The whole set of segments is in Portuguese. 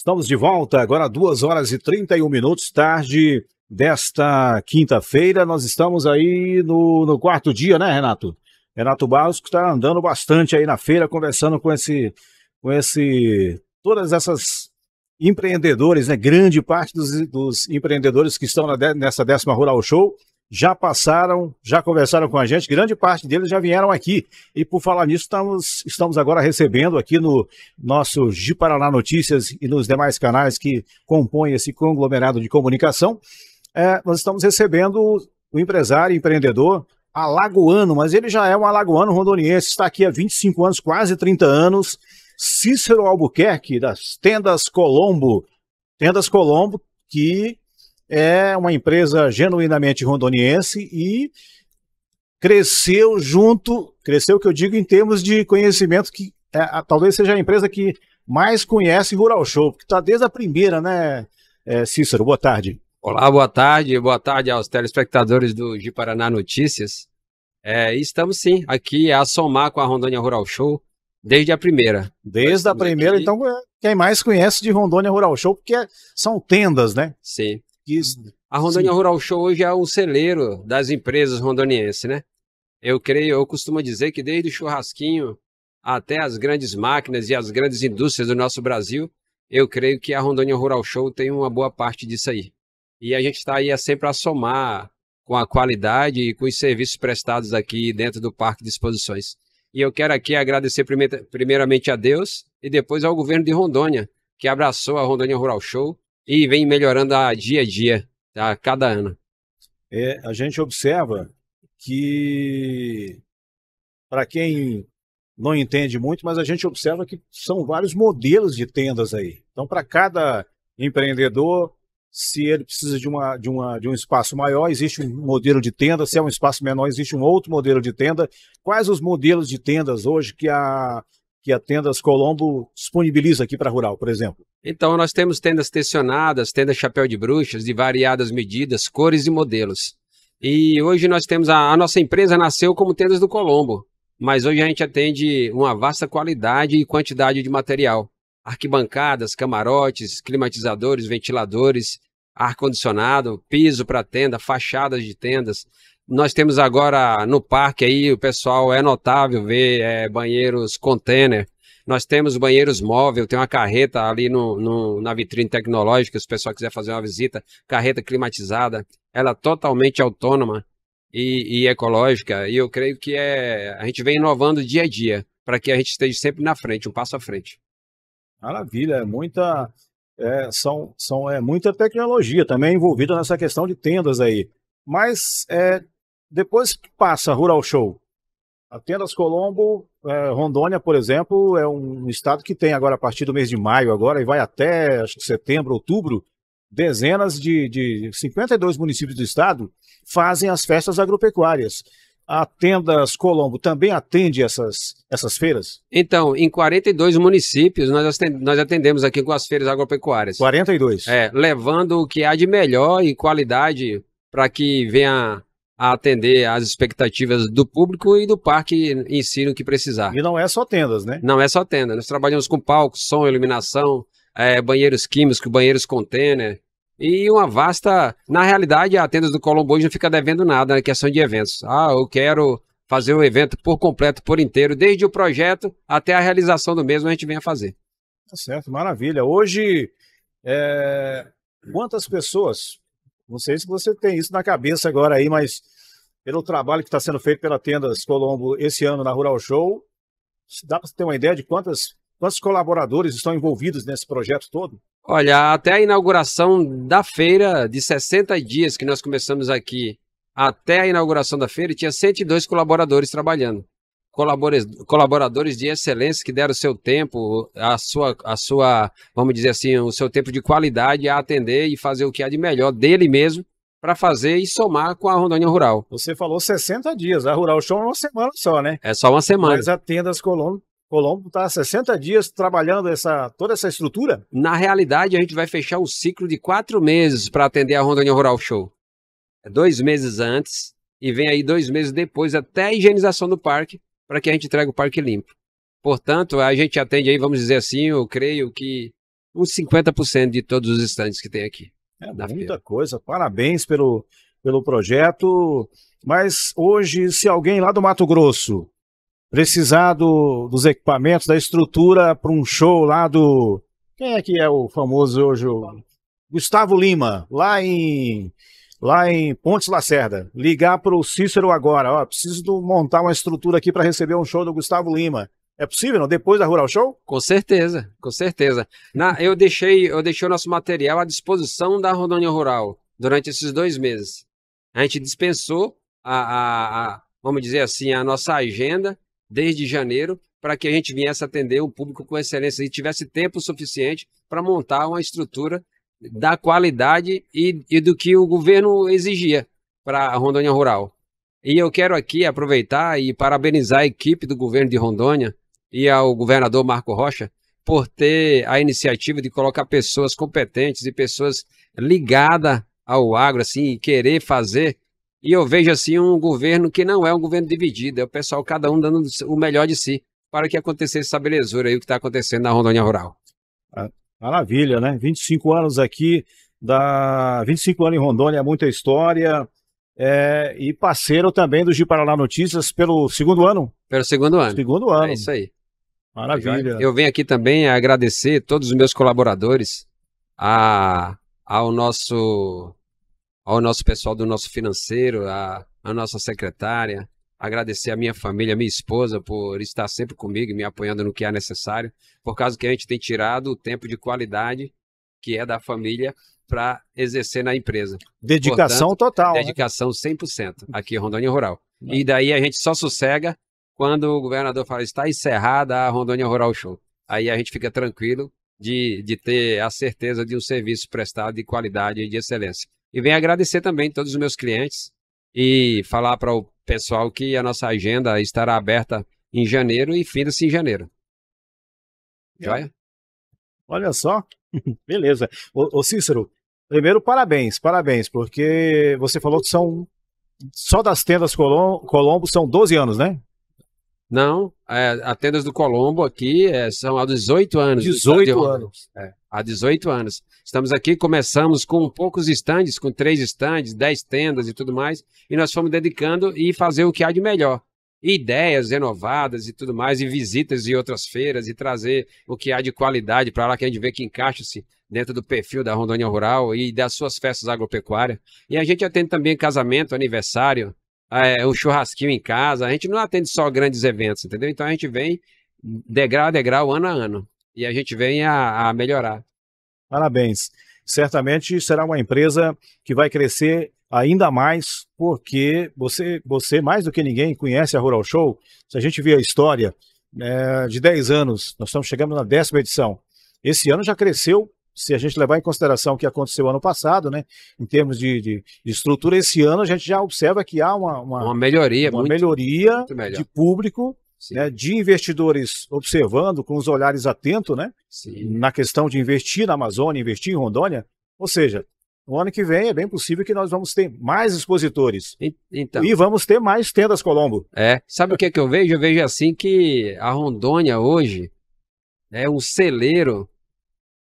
Estamos de volta, agora 2 horas e 31 minutos tarde desta quinta-feira. Nós estamos aí no, no quarto dia, né, Renato? Renato Barros que está andando bastante aí na feira, conversando com esse, com esse, todas essas empreendedores, né? Grande parte dos, dos empreendedores que estão na, nessa décima Rural Show já passaram, já conversaram com a gente, grande parte deles já vieram aqui. E por falar nisso, estamos, estamos agora recebendo aqui no nosso Giparaná Paraná Notícias e nos demais canais que compõem esse conglomerado de comunicação, é, nós estamos recebendo o empresário, empreendedor, alagoano, mas ele já é um alagoano rondoniense, está aqui há 25 anos, quase 30 anos, Cícero Albuquerque, das Tendas Colombo. Tendas Colombo, que é uma empresa genuinamente rondoniense e cresceu junto, cresceu que eu digo em termos de conhecimento, que é, a, talvez seja a empresa que mais conhece Rural Show, que está desde a primeira, né, é, Cícero? Boa tarde. Olá, boa tarde, boa tarde aos telespectadores do Gi Paraná Notícias. É, estamos sim aqui a somar com a Rondônia Rural Show desde a primeira. Desde a primeira, aqui. então é quem mais conhece de Rondônia Rural Show, porque é, são tendas, né? Sim. Isso. Uhum. A Rondônia Sim. Rural Show hoje é um celeiro das empresas rondonienses, né? Eu creio, eu costumo dizer que desde o churrasquinho até as grandes máquinas e as grandes indústrias do nosso Brasil, eu creio que a Rondônia Rural Show tem uma boa parte disso aí. E a gente está aí sempre a somar com a qualidade e com os serviços prestados aqui dentro do Parque de Exposições. E eu quero aqui agradecer primeiramente a Deus e depois ao governo de Rondônia, que abraçou a Rondônia Rural Show e vem melhorando a dia a dia, tá? a cada ano. É, a gente observa que, para quem não entende muito, mas a gente observa que são vários modelos de tendas aí. Então, para cada empreendedor, se ele precisa de, uma, de, uma, de um espaço maior, existe um modelo de tenda. Se é um espaço menor, existe um outro modelo de tenda. Quais os modelos de tendas hoje que a que a Tendas Colombo disponibiliza aqui para Rural, por exemplo? Então, nós temos tendas tensionadas, tendas chapéu de bruxas, de variadas medidas, cores e modelos. E hoje nós temos, a, a nossa empresa nasceu como Tendas do Colombo, mas hoje a gente atende uma vasta qualidade e quantidade de material. Arquibancadas, camarotes, climatizadores, ventiladores, ar-condicionado, piso para tenda, fachadas de tendas. Nós temos agora no parque aí, o pessoal é notável ver é, banheiros container. Nós temos banheiros móvel, tem uma carreta ali no, no, na vitrine tecnológica, se o pessoal quiser fazer uma visita, carreta climatizada, ela é totalmente autônoma e, e ecológica. E eu creio que é, a gente vem inovando dia a dia para que a gente esteja sempre na frente, um passo à frente. Maravilha, é muita é, são, são é, muita tecnologia também envolvida nessa questão de tendas aí. Mas é, depois que passa Rural Show, Atendas Colombo, é, Rondônia, por exemplo, é um estado que tem agora, a partir do mês de maio agora, e vai até acho que setembro, outubro, dezenas de, de 52 municípios do estado fazem as festas agropecuárias. A Tendas Colombo também atende essas, essas feiras? Então, em 42 municípios, nós nós atendemos aqui com as feiras agropecuárias. 42? É, levando o que há de melhor e qualidade para que venha a atender às expectativas do público e do parque em si no que precisar. E não é só tendas, né? Não é só tenda. Nós trabalhamos com palcos, som, iluminação, é, banheiros químicos, banheiros container, e uma vasta. Na realidade, a Tendas do Colombo hoje não fica devendo nada na né, questão de eventos. Ah, eu quero fazer um evento por completo, por inteiro, desde o projeto até a realização do mesmo, a gente vem a fazer. Tá certo, maravilha. Hoje, é... quantas pessoas não sei se você tem isso na cabeça agora aí, mas pelo trabalho que está sendo feito pela Tendas Colombo esse ano na Rural Show, dá para ter uma ideia de quantas, quantos colaboradores estão envolvidos nesse projeto todo? Olha, até a inauguração da feira de 60 dias que nós começamos aqui, até a inauguração da feira, tinha 102 colaboradores trabalhando colaboradores de excelência que deram seu tempo, a sua, a sua, vamos dizer assim, o seu tempo de qualidade a atender e fazer o que há de melhor dele mesmo para fazer e somar com a Rondônia Rural. Você falou 60 dias, a Rural Show é uma semana só, né? É só uma semana. Mas a Tendas Colombo Colombo está 60 dias trabalhando essa, toda essa estrutura? Na realidade, a gente vai fechar um ciclo de quatro meses para atender a Rondônia Rural Show. É dois meses antes e vem aí dois meses depois até a higienização do parque para que a gente entregue o parque limpo. Portanto, a gente atende aí, vamos dizer assim, eu creio que uns 50% de todos os estandes que tem aqui. É muita feira. coisa. Parabéns pelo, pelo projeto. Mas hoje, se alguém lá do Mato Grosso precisar do, dos equipamentos, da estrutura para um show lá do. Quem é que é o famoso hoje? O... Gustavo Lima, lá em lá em Pontes Lacerda, ligar para o Cícero agora, ó, preciso do, montar uma estrutura aqui para receber um show do Gustavo Lima. É possível, não? Depois da Rural Show? Com certeza, com certeza. Na, eu deixei, eu deixei o nosso material à disposição da Rondônia Rural durante esses dois meses. A gente dispensou a, a, a vamos dizer assim, a nossa agenda desde janeiro para que a gente viesse atender o público com excelência e tivesse tempo suficiente para montar uma estrutura da qualidade e, e do que o governo exigia para a Rondônia Rural. E eu quero aqui aproveitar e parabenizar a equipe do governo de Rondônia e ao governador Marco Rocha por ter a iniciativa de colocar pessoas competentes e pessoas ligadas ao agro, assim, e querer fazer. E eu vejo, assim, um governo que não é um governo dividido, é o pessoal, cada um dando o melhor de si para que acontecesse essa belezura aí, o que está acontecendo na Rondônia Rural. Ah, Maravilha, né? 25 anos aqui, da 25 anos em Rondônia, é muita história. É, e parceiro também do Giparaná Notícias pelo segundo ano. Pelo segundo ano. Segundo é ano. É isso aí. Maravilha. Eu venho aqui também agradecer todos os meus colaboradores, a, ao nosso ao nosso pessoal do nosso financeiro, a, a nossa secretária, agradecer a minha família, a minha esposa por estar sempre comigo, me apoiando no que é necessário, por causa que a gente tem tirado o tempo de qualidade que é da família para exercer na empresa. Dedicação Portanto, total. Né? Dedicação né? 100% aqui em Rondônia Rural. Não. E daí a gente só sossega quando o governador fala está encerrada a Rondônia Rural Show. Aí a gente fica tranquilo de, de ter a certeza de um serviço prestado de qualidade e de excelência. E venho agradecer também todos os meus clientes e falar para o pessoal que a nossa agenda estará aberta em janeiro e finda-se em janeiro. É. Joia? Olha só. Beleza. Ô, Cícero, primeiro parabéns, parabéns, porque você falou que são. Só das tendas Colombo são 12 anos, né? Não, é, a Tendas do Colombo aqui é, são há 18 anos. 18 anos. É, há 18 anos. Estamos aqui, começamos com poucos estandes, com três estandes, dez tendas e tudo mais, e nós fomos dedicando e fazer o que há de melhor. Ideias renovadas e tudo mais, e visitas e outras feiras, e trazer o que há de qualidade para lá que a gente vê que encaixa-se dentro do perfil da Rondônia Rural e das suas festas agropecuárias. E a gente atende também casamento, aniversário, ah, é, o churrasquinho em casa. A gente não atende só grandes eventos, entendeu? Então a gente vem degrau a degrau, ano a ano. E a gente vem a, a melhorar. Parabéns. Certamente será uma empresa que vai crescer ainda mais porque você, você mais do que ninguém conhece a Rural Show. Se a gente vê a história é, de 10 anos, nós estamos chegando na décima edição. Esse ano já cresceu se a gente levar em consideração o que aconteceu ano passado, né, em termos de, de, de estrutura, esse ano a gente já observa que há uma, uma, uma melhoria, uma muito, melhoria muito de público, né, de investidores observando com os olhares atentos né, na questão de investir na Amazônia, investir em Rondônia. Ou seja, no ano que vem é bem possível que nós vamos ter mais expositores. Então. E vamos ter mais tendas Colombo. É. Sabe o que, é que eu vejo? Eu vejo assim que a Rondônia hoje é um celeiro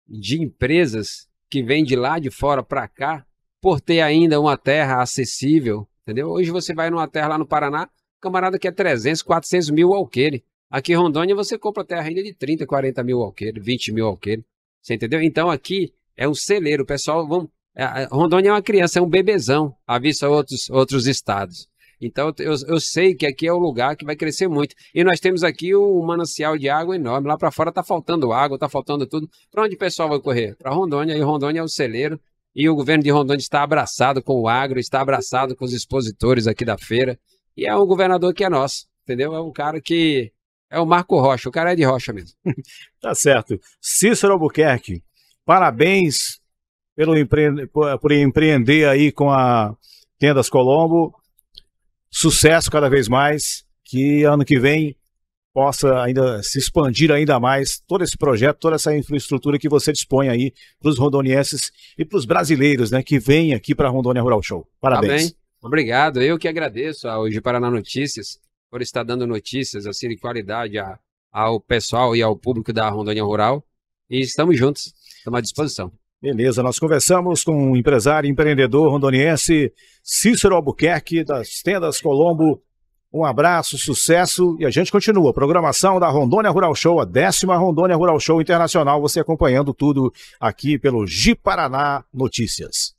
de empresas que vêm de lá de fora para cá por ter ainda uma terra acessível, entendeu? Hoje você vai numa terra lá no Paraná, camarada que é 300, 400 mil alqueire. Aqui em Rondônia você compra terra ainda de 30, 40 mil alqueire, 20 mil alqueire. Você entendeu? Então aqui é um celeiro, o pessoal vão... É, é, Rondônia é uma criança, é um bebezão, avista outros, outros estados. Então eu, eu sei que aqui é o lugar que vai crescer muito. E nós temos aqui o manancial de água enorme. Lá para fora está faltando água, está faltando tudo. Para onde o pessoal vai correr? Para Rondônia, e Rondônia é o celeiro. E o governo de Rondônia está abraçado com o agro, está abraçado com os expositores aqui da feira. E é um governador que é nosso, entendeu? É um cara que é o Marco Rocha, o cara é de Rocha mesmo. tá certo. Cícero Albuquerque, parabéns pelo empre... por empreender aí com a Tendas Colombo sucesso cada vez mais, que ano que vem possa ainda se expandir ainda mais todo esse projeto, toda essa infraestrutura que você dispõe aí para os rondonienses e para os brasileiros, né, que vêm aqui para a Rondônia Rural Show. Parabéns. Tá Obrigado. Eu que agradeço ao de Paraná Notícias por estar dando notícias assim de qualidade a, ao pessoal e ao público da Rondônia Rural. E estamos juntos, estamos à disposição. Beleza, nós conversamos com o empresário e empreendedor rondoniense Cícero Albuquerque, das Tendas Colombo. Um abraço, sucesso e a gente continua. Programação da Rondônia Rural Show, a décima Rondônia Rural Show Internacional. Você acompanhando tudo aqui pelo Giparaná Paraná Notícias.